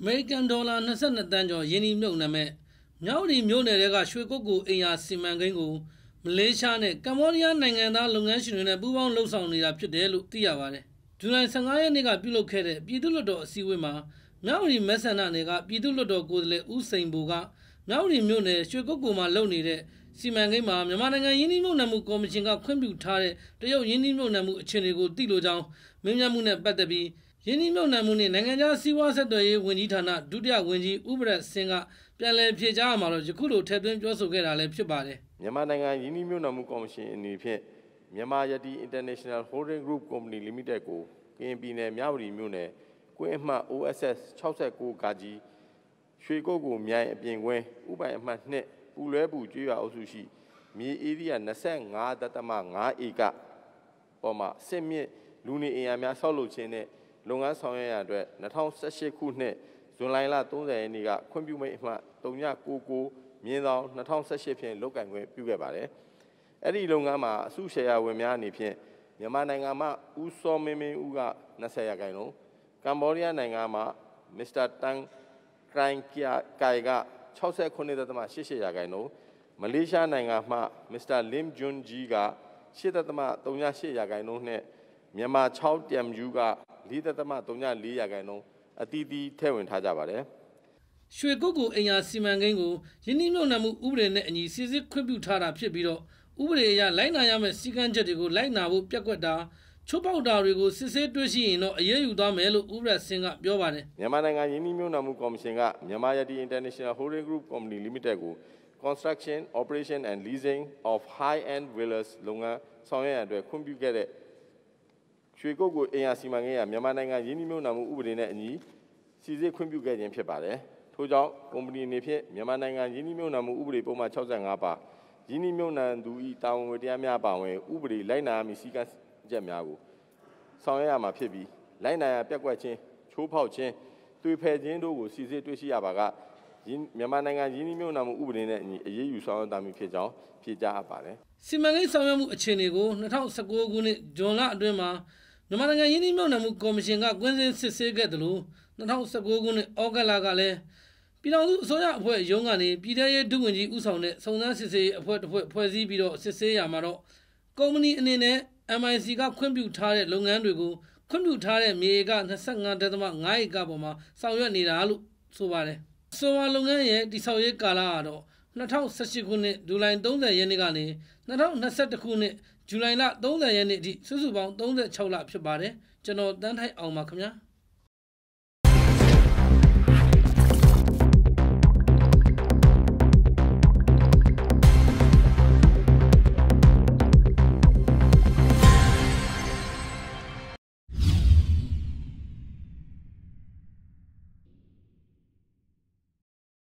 အမေရိကန်ဒေါ်လာ22တန်းကျော်ယင်းဒီမြုပ်နှံမဲ့မြောက်ဒီမြို့နယ်တွေကရွှေကုတ်ကိုအိမ်ယာစီမံကိန်းကိုမလေးရှားနဲ့ကမ္ဘောဒီးယားနိုင်ငံသားလုပ်ငန်းရှင်တွေနဲ့ပူးပေါင်းလှုပ်ဆောင်နေတာဖြစ်တယ်လို့သိရပါတယ်။ဇူလိုင်15ရက်နေ့ကပြုလုပ်ခဲ့တဲ့ပြည်သူ့လွှတ်တော်အစည်းအဝေးမှာမြောက်ဒီမက်ဆန္ဒနယ်ကပြည်သူ့လွှတ်တော်ကိုယ်စားလှယ်ဦးစိန်ဘူကမြောက်ဒီမြို့နယ်ရွှေကုတ်ကိုမှလုပ်နေတဲ့စီမံကိန်းမှာမြန်မာနိုင်ငံယင်းနှိမ့်နှံမှုကော်မရှင်ကခွင့်ပြုထားတဲ့တရုတ်ယင်းနှိမ့်နှံမှုအခြေအနေကိုသိလိုကြောင်းမင်းမြတ်မှုနဲ့ပတ်သက်ပြီးရင်းနှီးမြှုပ်နှံမှုနှင့်နိုင်ငံခြားစီးပွားဆက်သွယ်ရေးဝန်ကြီးဌာနဒုတိယဝန်ကြီးဥပဒေစင်ကပြန်လည်ဖြေကြားရမှာလို့ယခုလိုထည့်သွင်းပြောဆိုခဲ့တာလည်းဖြစ်ပါတယ်။မြန်မာနိုင်ငံရင်းနှီးမြှုပ်နှံမှုကော်မရှင်အနေဖြင့်မြန်မာယတိ International Holding Group Company Limited ကိုကရင်ပြည်နယ်မြဝတီမြို့နယ်ကွင်းအမှတ် OSS 69ဂါကြီးရွှေကုတ်ကိုမြိုင်အပြင်ကွင်းဥပိုင်အမှတ်2ပူလွဲပူကျွေးရအုပ်စုရှိမြေဧရိယာ25.5ဧကပေါ်မှာစစ်မြစ်လူနေအိမ်ယာများဆောက်လုပ်ခြင်းနဲ့လုပ်ငန်းဆောင်ရွက်ရန်အတွက်2018ခုနှစ်ဇွန်လလ30ရက်နေ့ကခွင့်ပြုမိန့်အမှတ်399မြင်းဆောင်2018ဖြင့်လုတ်ကင်ခွင့်ပြုခဲ့ပါတယ်။အဲ့ဒီလုပ်ငန်းမှာအစုရှယ်ယာဝင်များအနေဖြင့်မြန်မာနိုင်ငံမှဦးစောမင်းမင်းဦးက20ရာခိုင်နှုန်းကမ္ဘောဒီးယားနိုင်ငံမှမစ္စတာတန်ကရိုင်ကီယာကိုင်က69.88ရာခိုင်နှုန်းမလေးရှားနိုင်ငံမှမစ္စတာလင်ဂျွန်ဂျီက8.38ရာခိုင်နှုန်းနဲ့မြန်မာ6 TMU က4.34ရာခိုင်နှုန်းအသီးသီးထည့်ဝင်ထားကြပါတယ်။ရွှေကုတ်ကိုအင်အားစီမံကိန်းကိုရင်းနှီးမြှုပ်နှံမှုဥပဒေနဲ့အညီစစ်စစ်ခွင့်ပြုထားတာဖြစ်ပြီးတော့ဥပဒေအရလိုက်နာရမယ့်စည်းကမ်းချက်တွေကိုလိုက်နာဖို့ပြက်ကွက်တာချုပ်ပေါက်တာတွေကိုစစ်ဆေးတွေ့ရှိရင်တော့အရေးယူသွားမယ်လို့ဥပဒေစင်ကပြောပါတယ်။မြန်မာနိုင်ငံရင်းနှီးမြှုပ်နှံမှုကော်မရှင်ကမြန်မာယတိ International Holding Group Company Limited ကို construction operation and leasing of high end villas လုပ်ငန်းဆောင်ရွက်ရန်အတွက်ခွင့်ပြုခဲ့တဲ့ရွှေကုတ်ကိုအင်အားစီမံကိန်းကမြန်မာနိုင်ငံရင်းနှီးမြှုပ်နှံမှုဥပဒေနဲ့အညီစီစစ်ခွင့်ပြုခဲ့ခြင်းဖြစ်ပါတယ်။ထို့ကြောင့်ကုမ္ပဏီအနေဖြင့်မြန်မာနိုင်ငံရင်းနှီးမြှုပ်နှံမှုဥပဒေပုံမှန်65ပါရင်းနှီးမြှုပ်နှံသူ၏တာဝန်ဝတ္တရားများပါဝင်ဥပဒေလိုက်နာမည်စည်းကမ်းချက်များကိုဆောင်ရွက်ရမှာဖြစ်ပြီးလိုက်နာရပြက်ကွက်ခြင်းချိုးဖောက်ခြင်းတွေ့ဖယ်ခြင်းတို့ကိုစီစစ်တွေ့ရှိရပါကမြန်မာနိုင်ငံရင်းနှီးမြှုပ်နှံမှုဥပဒေနဲ့အညီအရေးယူဆောင်ရွက်တာမျိုးဖြစ်ကြောင်းဖြေကြားအပ်ပါတယ်။စီမံကိန်းဆောင်ရွက်မှုအခြေအနေကို2019ခုနှစ်ဇွန်လအတွင်းမှာမြန်မာနိုင်ငံရင်းနှီးမြှုပ်နှံမှုကော်မရှင်ကကွင်းစင်းစစ်ဆေးခဲ့တယ်လို့2019ခုနှစ်ဩဂတ်လကလည်းပြည်ထောင်စုအစိုးရအဖွဲ့ရုံးကနေပြည်ထရေးဒုဝန်ကြီးဦးဆောင်တဲ့စုံစမ်းစစ်ဆေးအဖွဲ့တစ်ဖွဲ့ဖွဲ့စည်းပြီးတော့စစ်ဆေးရမှာတော့ကုမ္ပဏီအနေနဲ့ MIC ကခွင့်ပြုထားတဲ့လုပ်ငန်းတွေကိုခွင့်ပြုထားတဲ့မြေက25.5ဧကပေါ်မှာဆောင်ရွက်နေတာလို့ဆိုပါတယ်။ဆိုပါလုပ်ငန်းရဲ့တိဆောက်ရေးကာလကတော့2018ခုနှစ်ဇူလိုင်30ရက်နေ့ကနေ2021ခုနှစ်ဇူလိုင်လ30ရက်နေ့အထိစုစုပေါင်း36လဖြစ်ပါတယ်ကျွန်တော်တန်းထိုက်အောင်ပါခင်ဗျာ။